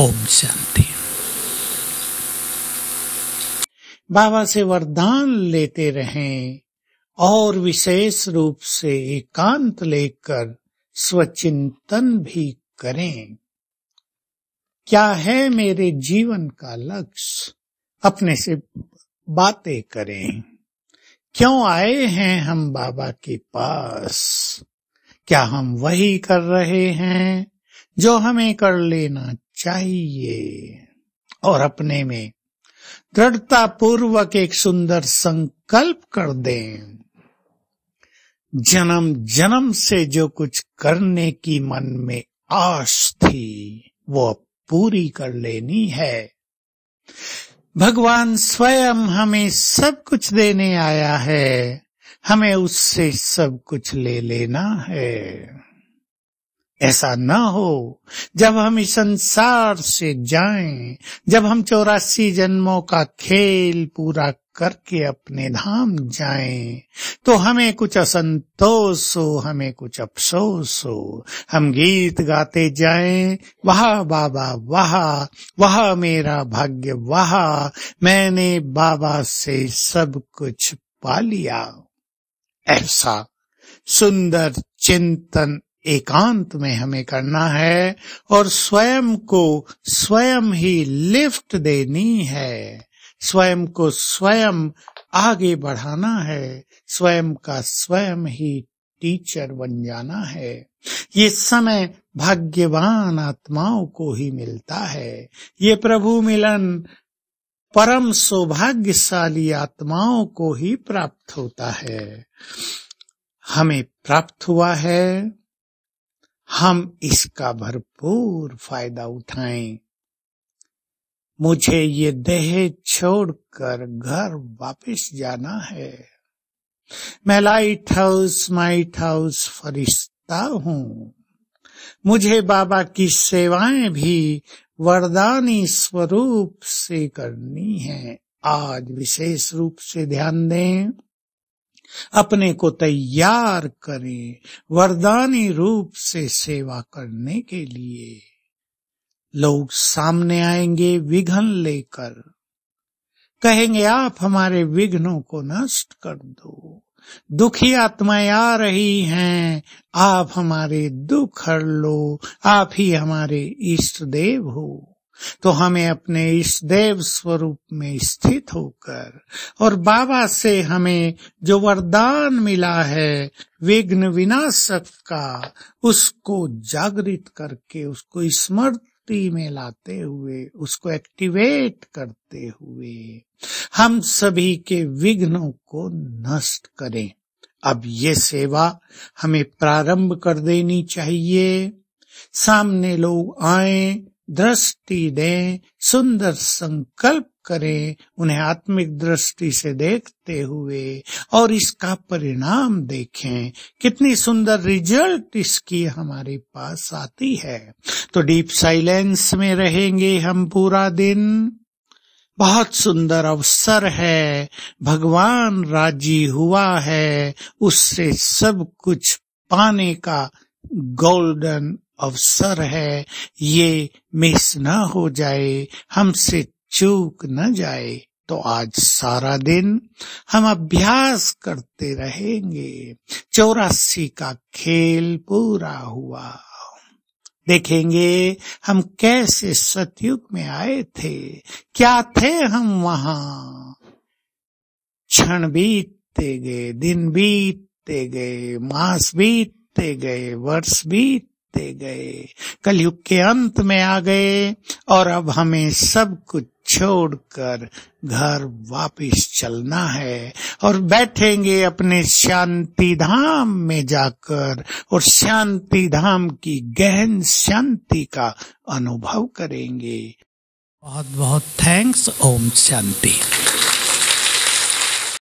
ओम शांति बाबा से वरदान लेते रहें और विशेष रूप से एकांत लेकर स्वचिंतन भी करें क्या है मेरे जीवन का लक्ष्य अपने से बातें करें क्यों आए हैं हम बाबा के पास क्या हम वही कर रहे हैं जो हमें कर लेना चाहिए और अपने में दृढ़ता पूर्वक एक सुंदर संकल्प कर दें जन्म जन्म से जो कुछ करने की मन में आश थी वो पूरी कर लेनी है भगवान स्वयं हमें सब कुछ देने आया है हमें उससे सब कुछ ले लेना है ऐसा ना हो जब हम इस संसार से जाएं, जब हम चौरासी जन्मों का खेल पूरा करके अपने धाम जाएं, तो हमें कुछ असंतोष हो हमें कुछ अफसोस हो हम गीत गाते जाएं, वाह बाबा वाह वाह मेरा भाग्य वाह मैंने बाबा से सब कुछ पा लिया ऐसा सुंदर चिंतन एकांत में हमें करना है और स्वयं को स्वयं ही लिफ्ट देनी है स्वयं को स्वयं आगे बढ़ाना है स्वयं का स्वयं ही टीचर बन जाना है ये समय भाग्यवान आत्माओं को ही मिलता है ये प्रभु मिलन परम सौभाग्यशाली आत्माओं को ही प्राप्त होता है हमें प्राप्त हुआ है हम इसका भरपूर फायदा उठाएं मुझे ये देह छोड़कर घर वापस जाना है मैं लाइट हाउस माइट हाउस फरिश्ता हूं मुझे बाबा की सेवाएं भी वरदानी स्वरूप से करनी है आज विशेष रूप से ध्यान दें अपने को तैयार करें वरदानी रूप से सेवा करने के लिए लोग सामने आएंगे विघन लेकर कहेंगे आप हमारे विघ्नों को नष्ट कर दो दुखी आत्माएं आ रही हैं आप हमारे दुख हर लो आप ही हमारे इष्ट देव हो तो हमें अपने इस देव स्वरूप में स्थित होकर और बाबा से हमें जो वरदान मिला है विघ्न विनाशक का उसको जागृत करके उसको स्मृति में लाते हुए उसको एक्टिवेट करते हुए हम सभी के विघ्नों को नष्ट करें अब ये सेवा हमें प्रारंभ कर देनी चाहिए सामने लोग आए दृष्टि दें सुंदर संकल्प करें उन्हें आत्मिक दृष्टि से देखते हुए और इसका परिणाम देखें कितनी सुंदर रिजल्ट इसकी हमारे पास आती है तो डीप साइलेंस में रहेंगे हम पूरा दिन बहुत सुंदर अवसर है भगवान राजी हुआ है उससे सब कुछ पाने का गोल्डन अवसर है ये मिस न हो जाए हमसे चूक न जाए तो आज सारा दिन हम अभ्यास करते रहेंगे चौरासी का खेल पूरा हुआ देखेंगे हम कैसे सतयुग में आए थे क्या थे हम वहां क्षण बीतते गए दिन बीतते गए मास बीतते गए वर्ष बीत बीतते गए कलयुग के अंत में आ गए और अब हमें सब कुछ छोड़कर घर वापस चलना है और बैठेंगे अपने शांति धाम में जाकर और शांति धाम की गहन शांति का अनुभव करेंगे बहुत बहुत थैंक्स ओम शांति